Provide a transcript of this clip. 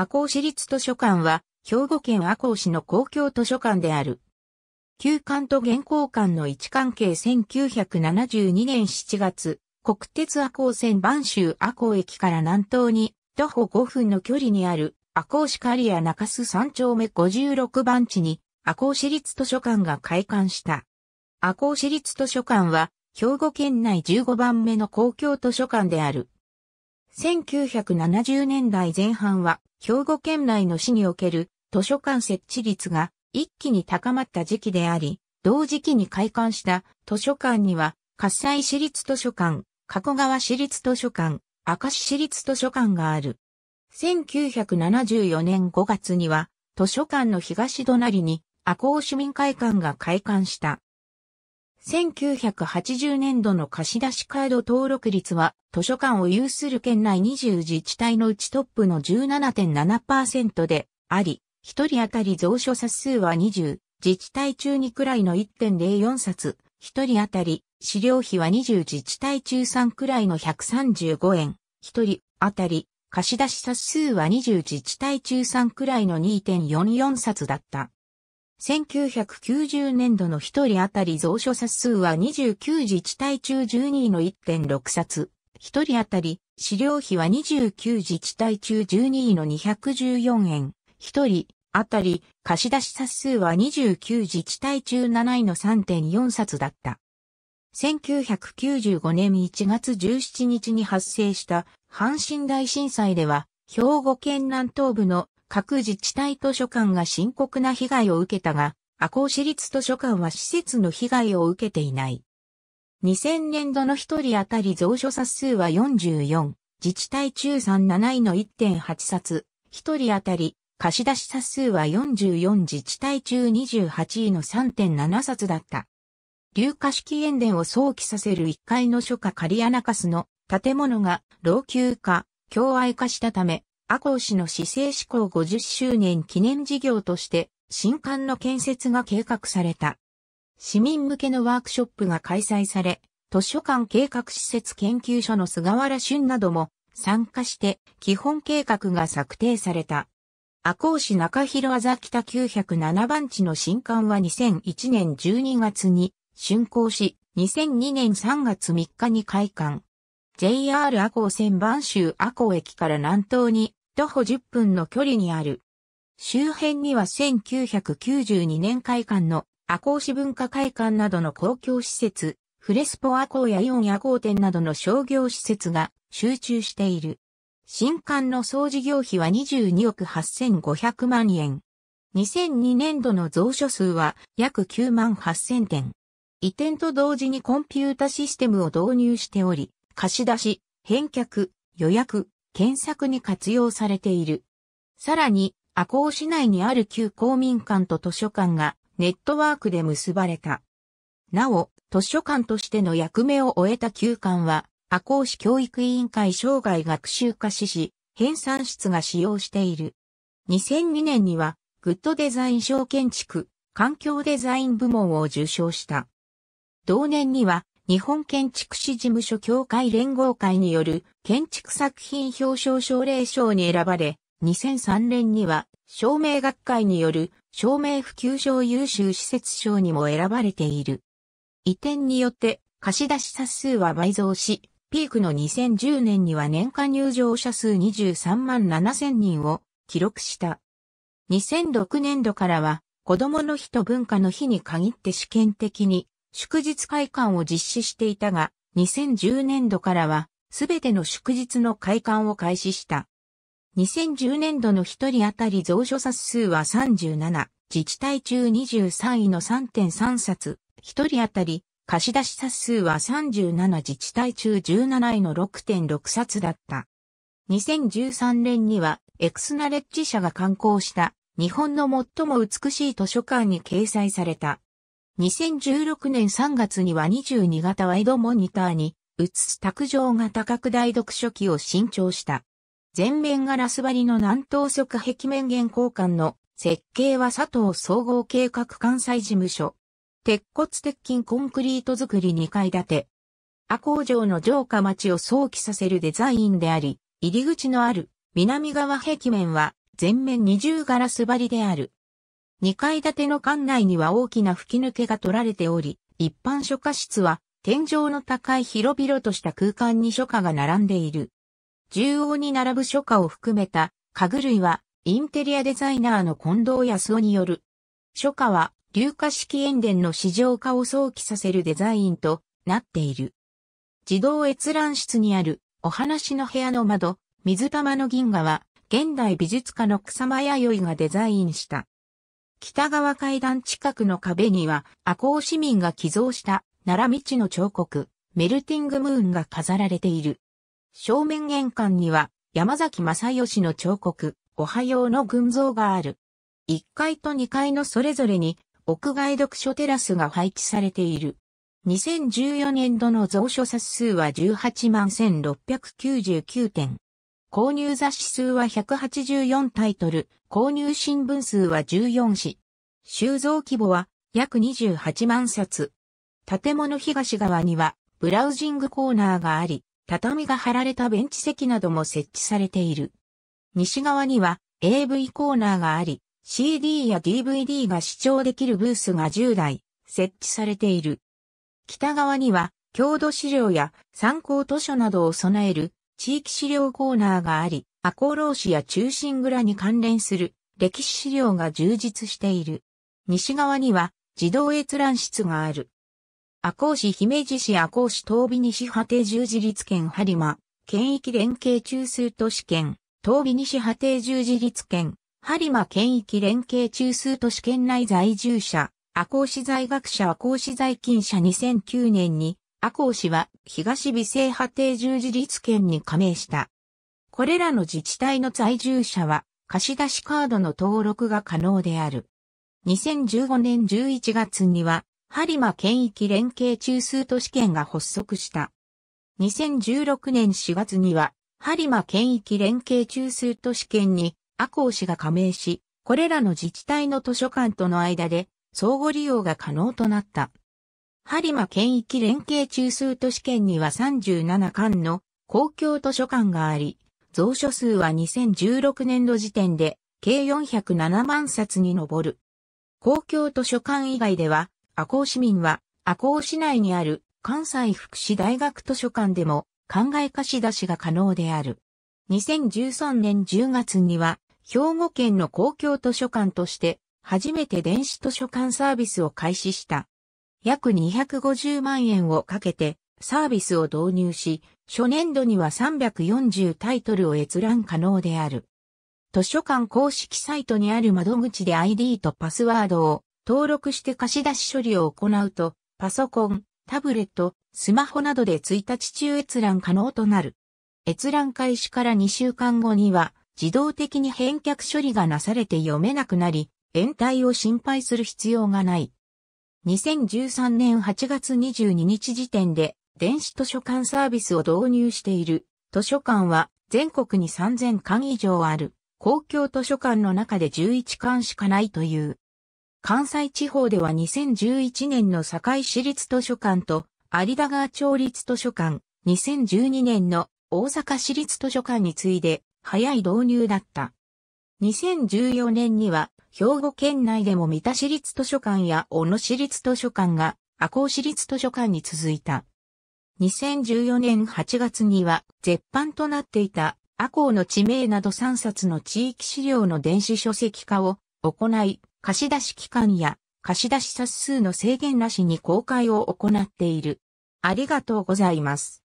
赤穂市立図書館は、兵庫県赤穂市の公共図書館である。旧館と現行館の位置関係1972年7月、国鉄赤穂線万州赤穂駅から南東に、徒歩5分の距離にある、赤穂市刈谷中洲3丁目56番地に、赤穂市立図書館が開館した。赤穂市立図書館は、兵庫県内15番目の公共図書館である。1970年代前半は、兵庫県内の市における図書館設置率が一気に高まった時期であり、同時期に開館した図書館には、葛西市立図書館、加古川市立図書館、明石市立図書館がある。1974年5月には、図書館の東隣に、赤穂市民会館が開館した。1980年度の貸し出しカード登録率は、図書館を有する県内20自治体のうちトップの17.7%であり、1人当たり蔵書冊数は20、自治体中2くらいの1.04冊、1人当たり、資料費は20自治体中3くらいの135円、1人当たり、貸し出し冊数は20自治体中3くらいの2.44冊だった。1990年度の1人当たり蔵書冊数は29自治体中12位の1.6冊。1人当たり資料費は29自治体中12位の214円。1人当たり貸出冊数は29自治体中7位の3.4冊だった。1995年1月17日に発生した阪神大震災では、兵庫県南東部の各自治体図書館が深刻な被害を受けたが、赤穂市立図書館は施設の被害を受けていない。2000年度の1人当たり蔵書冊数は44、自治体中37位の1.8冊、1人当たり貸し出し冊数は44自治体中28位の3.7冊だった。流化式塩田を想起させる1階の書家カリアナカスの建物が老朽化、共愛化したため、阿公氏の市政施行50周年記念事業として、新館の建設が計画された。市民向けのワークショップが開催され、図書館計画施設研究所の菅原俊なども参加して基本計画が策定された。赤穂市中広あざ北907番地の新館は2001年12月に竣工し、2002年3月3日に開館。JR 赤穂線番州赤穂駅から南東に徒歩10分の距離にある。周辺には1992年会館の赤穂文化会館などの公共施設、フレスポアコーやイオンーテ店などの商業施設が集中している。新館の総事業費は22億8500万円。2002年度の蔵書数は約9万8000点。移転と同時にコンピュータシステムを導入しており、貸し出し、返却、予約、検索に活用されている。さらに、赤穂市内にある旧公民館と図書館がネットワークで結ばれた。なお、図書館としての役目を終えた旧館は、赤穂市教育委員会生涯学習科指示、編纂室が使用している。2002年には、グッドデザイン賞建築、環境デザイン部門を受賞した。同年には、日本建築士事務所協会連合会による建築作品表彰奨励賞に選ばれ、2003年には、照明学会による照明普及賞優秀施設賞にも選ばれている。移転によって貸し出し者数は倍増し、ピークの2010年には年間入場者数23万7000人を記録した。2006年度からは、子供の日と文化の日に限って試験的に祝日会館を実施していたが、2010年度からは、すべての祝日の会館を開始した。2010年度の一人当たり蔵書冊数は37、自治体中23位の3.3冊、一人当たり貸出冊数は37自治体中17位の6.6冊だった。2013年には、エクスナレッジ社が刊行した、日本の最も美しい図書館に掲載された、2016年3月には22型ワイドモニターに映す卓上型拡大読書機を新調した。全面ガラス張りの南東側壁面原交換の設計は佐藤総合計画関西事務所。鉄骨鉄筋コンクリート作り2階建て。阿工場の城下町を想起させるデザインであり、入り口のある南側壁面は全面二重ガラス張りである。2階建ての館内には大きな吹き抜けが取られており、一般書家室は天井の高い広々とした空間に書家が並んでいる。縦横に並ぶ書家を含めた家具類はインテリアデザイナーの近藤康夫による。書家は流化式塩田の市場化を想起させるデザインとなっている。自動閲覧室にあるお話の部屋の窓、水玉の銀河は現代美術家の草間弥生がデザインした北側階段近くの壁には、赤穂市民が寄贈した奈良道の彫刻、メルティングムーンが飾られている。正面玄関には、山崎正義の彫刻、おはようの群像がある。1階と2階のそれぞれに、屋外読書テラスが配置されている。2014年度の蔵書冊数は18万1699点。購入雑誌数は184タイトル、購入新聞数は14紙。収蔵規模は約28万冊。建物東側にはブラウジングコーナーがあり、畳が張られたベンチ席なども設置されている。西側には AV コーナーがあり、CD や DVD が視聴できるブースが10台設置されている。北側には郷土資料や参考図書などを備える地域資料コーナーがあり、赤穂浪士や中心蔵に関連する歴史資料が充実している。西側には児童閲覧室がある。赤穂市姫路市赤穂市東美西波定十字立県播磨、県域連携中枢都市圏、東美西波定十字立県、播磨県域連携中枢都市圏内在住者、赤穂市在学者赤穂市在勤者2009年に赤穂氏は東美生派定住自立圏に加盟した。これらの自治体の在住者は貸出カードの登録が可能である。2015年11月には、播磨県域連携中枢都市圏が発足した。2016年4月には、播磨県域連携中枢都市圏に赤穂氏が加盟し、これらの自治体の図書館との間で相互利用が可能となった。播磨県域連携中枢都市圏には37館の公共図書館があり、蔵書数は2016年度時点で計407万冊に上る。公共図書館以外では、赤穂市民は赤穂市内にある関西福祉大学図書館でも考え貸し出しが可能である。2013年10月には、兵庫県の公共図書館として、初めて電子図書館サービスを開始した。約250万円をかけてサービスを導入し、初年度には340タイトルを閲覧可能である。図書館公式サイトにある窓口で ID とパスワードを登録して貸し出し処理を行うと、パソコン、タブレット、スマホなどで1日中閲覧可能となる。閲覧開始から2週間後には自動的に返却処理がなされて読めなくなり、延滞を心配する必要がない。2013年8月22日時点で電子図書館サービスを導入している図書館は全国に3000館以上ある公共図書館の中で11館しかないという。関西地方では2011年の堺市立図書館と有田川町立図書館、2012年の大阪市立図書館に次いで早い導入だった。2014年には兵庫県内でも三田市立図書館や小野市立図書館が赤穂市立図書館に続いた。2014年8月には絶版となっていた赤穂の地名など3冊の地域資料の電子書籍化を行い、貸し出し期間や貸し出し冊数の制限なしに公開を行っている。ありがとうございます。